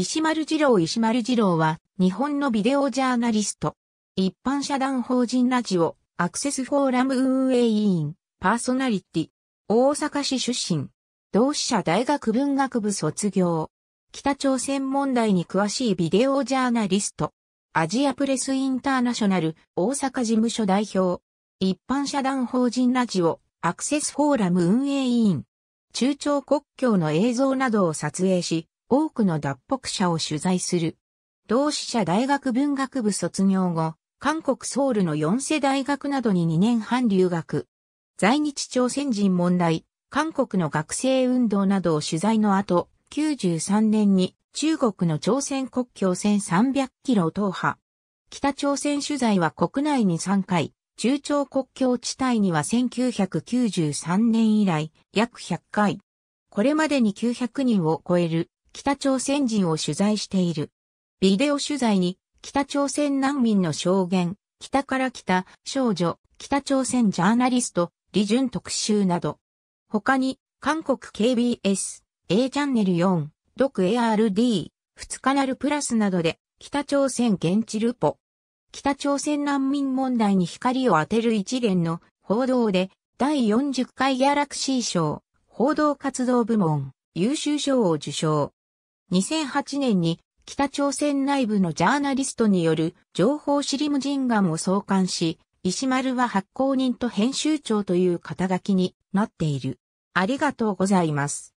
石丸二郎石丸二郎は、日本のビデオジャーナリスト。一般社団法人ラジオ、アクセスフォーラム運営委員、パーソナリティ。大阪市出身。同志社大学文学部卒業。北朝鮮問題に詳しいビデオジャーナリスト。アジアプレスインターナショナル大阪事務所代表。一般社団法人ラジオ、アクセスフォーラム運営委員。中朝国境の映像などを撮影し、多くの脱北者を取材する。同志社大学文学部卒業後、韓国ソウルの四世大学などに2年半留学。在日朝鮮人問題、韓国の学生運動などを取材の後、93年に中国の朝鮮国境1300キロを踏破。北朝鮮取材は国内に3回、中朝国境地帯には1993年以来約100回。これまでに900人を超える北朝鮮人を取材している。ビデオ取材に、北朝鮮難民の証言、北から来た少女、北朝鮮ジャーナリスト、李淳特集など。他に、韓国 KBS、A チャンネル4、独 ARD、二日なるプラスなどで、北朝鮮現地ルポ。北朝鮮難民問題に光を当てる一連の報道で、第40回ギャラクシー賞、報道活動部門、優秀賞を受賞。2008年に北朝鮮内部のジャーナリストによる情報シリムジンガンを創刊し、石丸は発行人と編集長という肩書きになっている。ありがとうございます。